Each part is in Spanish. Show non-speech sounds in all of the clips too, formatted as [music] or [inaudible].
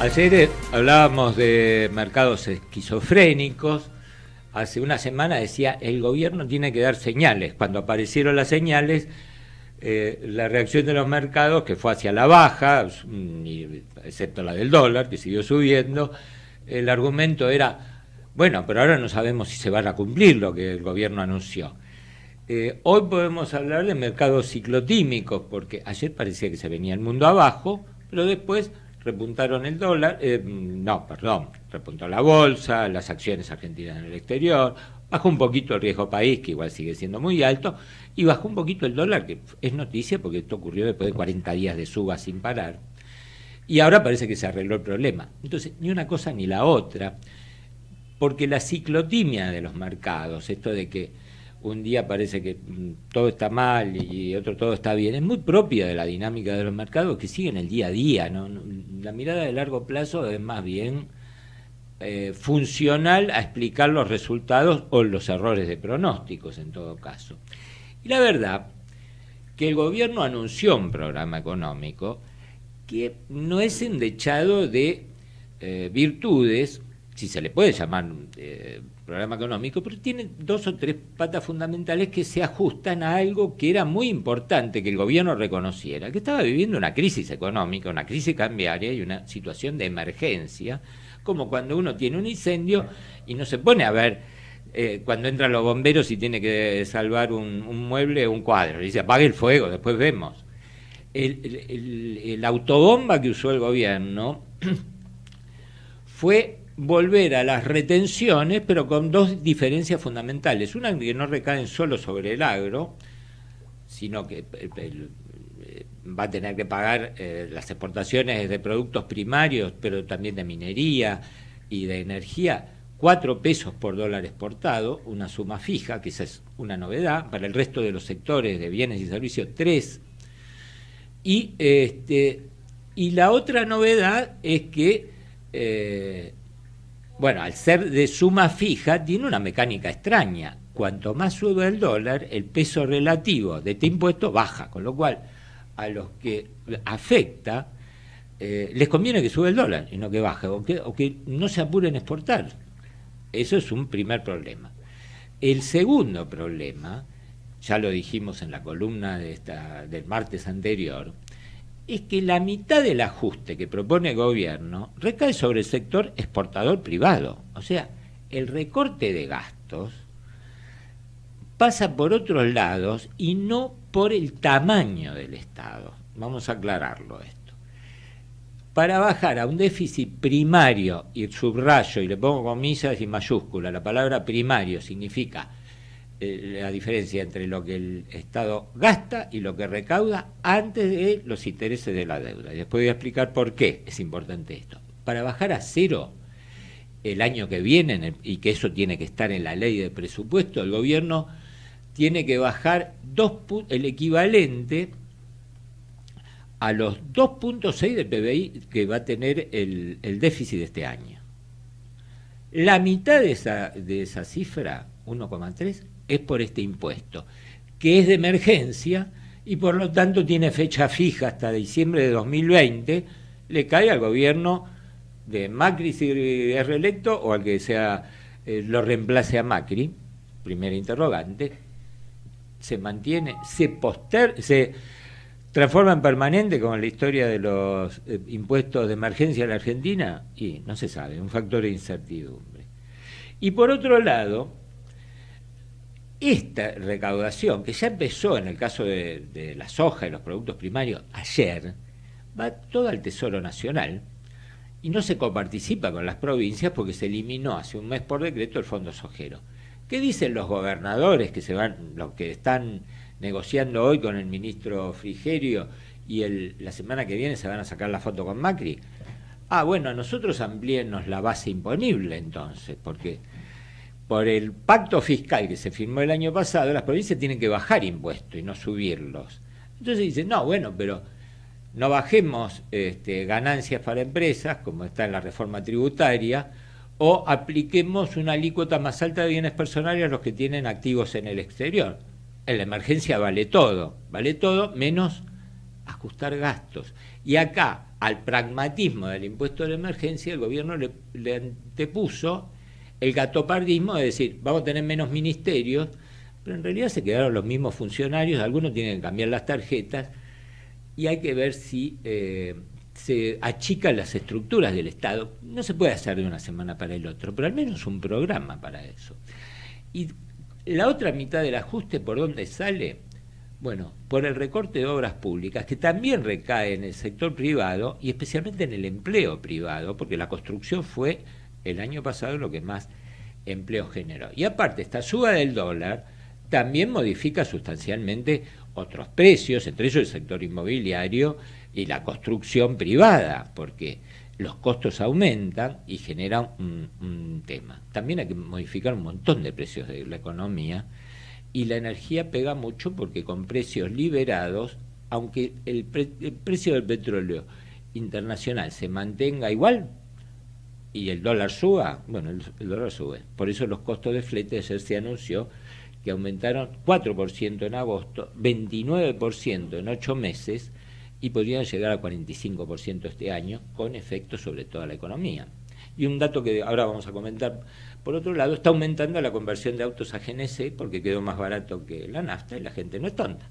Ayer hablábamos de mercados esquizofrénicos. Hace una semana decía, el gobierno tiene que dar señales. Cuando aparecieron las señales, eh, la reacción de los mercados, que fue hacia la baja, excepto la del dólar, que siguió subiendo, el argumento era, bueno, pero ahora no sabemos si se van a cumplir lo que el gobierno anunció. Eh, hoy podemos hablar de mercados ciclotímicos, porque ayer parecía que se venía el mundo abajo, pero después repuntaron el dólar, eh, no, perdón, repuntó la bolsa, las acciones argentinas en el exterior, bajó un poquito el riesgo país, que igual sigue siendo muy alto, y bajó un poquito el dólar, que es noticia porque esto ocurrió después de 40 días de suba sin parar, y ahora parece que se arregló el problema. Entonces, ni una cosa ni la otra, porque la ciclotimia de los mercados, esto de que un día parece que mm, todo está mal y otro todo está bien, es muy propia de la dinámica de los mercados que siguen el día a día, ¿no? la mirada de largo plazo es más bien eh, funcional a explicar los resultados o los errores de pronósticos en todo caso. Y la verdad que el gobierno anunció un programa económico que no es endechado de eh, virtudes, si se le puede llamar eh, programa económico, pero tiene dos o tres patas fundamentales que se ajustan a algo que era muy importante que el gobierno reconociera, que estaba viviendo una crisis económica, una crisis cambiaria y una situación de emergencia, como cuando uno tiene un incendio y no se pone a ver eh, cuando entran los bomberos y tiene que salvar un, mueble o un cuadro. Dice, apague el fuego, después vemos. El, autobomba que usó el gobierno [clears throat] fue volver a las retenciones, pero con dos diferencias fundamentales. Una que no recaen solo sobre el agro, sino que eh, eh, va a tener que pagar eh, las exportaciones de productos primarios, pero también de minería y de energía, cuatro pesos por dólar exportado, una suma fija, que esa es una novedad, para el resto de los sectores de bienes y servicios, tres. Y, este, y la otra novedad es que bueno, al ser de suma fija, tiene una mecánica extraña. Cuanto más sube el dólar, el peso relativo de este impuesto baja, con lo cual a los que afecta eh, les conviene que sube el dólar y no que baje, o que, o que no se apuren a exportar. Eso es un primer problema. El segundo problema, ya lo dijimos en la columna de esta, del martes anterior, es que la mitad del ajuste que propone el gobierno recae sobre el sector exportador privado. O sea, el recorte de gastos pasa por otros lados y no por el tamaño del Estado. Vamos a aclararlo esto. Para bajar a un déficit primario, y subrayo, y le pongo comillas y mayúscula, la palabra primario significa eh, la diferencia entre lo que el Estado gasta y lo que recauda antes de los intereses de la deuda. Y después voy a explicar por qué es importante esto. Para bajar a cero el año que viene, y que eso tiene que estar en la ley de presupuesto, el gobierno tiene que bajar dos el equivalente a los 2.6 de PBI que va a tener el, el déficit de este año. La mitad de esa, de esa cifra, 1,3, es por este impuesto, que es de emergencia y por lo tanto tiene fecha fija hasta diciembre de 2020, le cae al gobierno de Macri si es reelecto o al que sea eh, lo reemplace a Macri, primer interrogante, se mantiene, se poster, se transforma en permanente en la historia de los eh, impuestos de emergencia en la Argentina? Y no se sabe, un factor de incertidumbre. Y por otro lado, esta recaudación, que ya empezó en el caso de, la soja y los productos primarios ayer, va todo al Tesoro Nacional y no se coparticipa con las provincias porque se eliminó hace un mes por decreto el fondo sojero. ¿Qué dicen los gobernadores que se van, los que están negociando hoy con el ministro Frigerio y la semana que viene se van a sacar la foto con Macri. Ah, bueno, nosotros amplíenos la base imponible entonces, porque por el pacto fiscal que se firmó el año pasado, las provincias tienen que bajar impuestos y no subirlos. Entonces dicen, no, bueno, pero no bajemos este, ganancias para empresas, como está en la reforma tributaria, o apliquemos una alícuota más alta de bienes personales a los que tienen activos en el exterior en la emergencia vale todo, vale todo menos ajustar gastos. Y acá, al pragmatismo del impuesto de la emergencia, el gobierno le, antepuso el gatopardismo de decir, vamos a tener menos ministerios, pero en realidad se quedaron los mismos funcionarios, algunos tienen que cambiar las tarjetas, y hay que ver si eh, se achican las estructuras del Estado. No se puede hacer de una semana para el otro, pero al menos un programa para eso. Y la otra mitad del ajuste, ¿por dónde sale? Bueno, por el recorte de obras públicas, que también recae en el sector privado y especialmente en el empleo privado, porque la construcción fue el año pasado lo que más empleo generó. Y aparte, esta suba del dólar también modifica sustancialmente otros precios, entre ellos el sector inmobiliario y la construcción privada, porque los costos aumentan y generan un, tema. También hay que modificar un montón de precios de la economía y la energía pega mucho porque con precios liberados, aunque el, precio del petróleo internacional se mantenga igual y el dólar suba, bueno, el, dólar sube. Por eso los costos de flete, ayer se anunció que aumentaron 4% en agosto, 29% en ocho meses, y podrían llegar a 45% este año, con efecto sobre toda la economía. Y un dato que ahora vamos a comentar, por otro lado, está aumentando la conversión de autos a GNC e porque quedó más barato que la nafta y la gente no es tonta.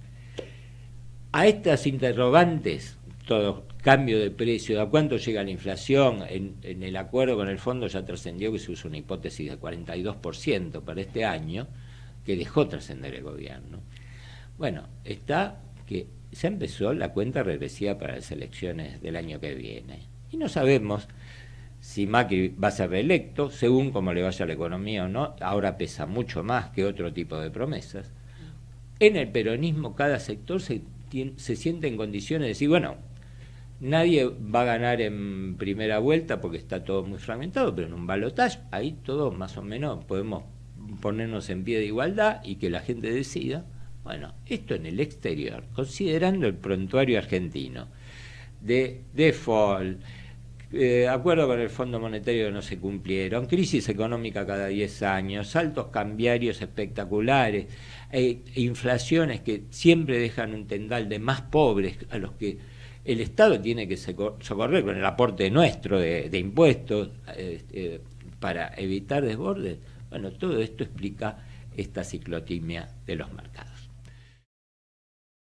A estas interrogantes, todo cambio de precio, a cuánto llega la inflación, en, en el acuerdo con el fondo ya trascendió que se usa una hipótesis de 42% para este año, que dejó trascender el gobierno. Bueno, está que se empezó la cuenta regresiva para las elecciones del año que viene. Y no sabemos si Macri va a ser reelecto, según cómo le vaya la economía o no, ahora pesa mucho más que otro tipo de promesas. En el peronismo cada sector se, se siente en condiciones de decir, bueno, nadie va a ganar en primera vuelta porque está todo muy fragmentado, pero en un balotaje ahí todos más o menos podemos ponernos en pie de igualdad y que la gente decida bueno, esto en el exterior, considerando el prontuario argentino de default, eh, acuerdo con el Fondo Monetario no se cumplieron, crisis económica cada 10 años, saltos cambiarios espectaculares, eh, inflaciones que siempre dejan un tendal de más pobres a los que el Estado tiene que socorrer con el aporte nuestro de, impuestos este, para evitar desbordes. Bueno, todo esto explica esta ciclotimia de los mercados.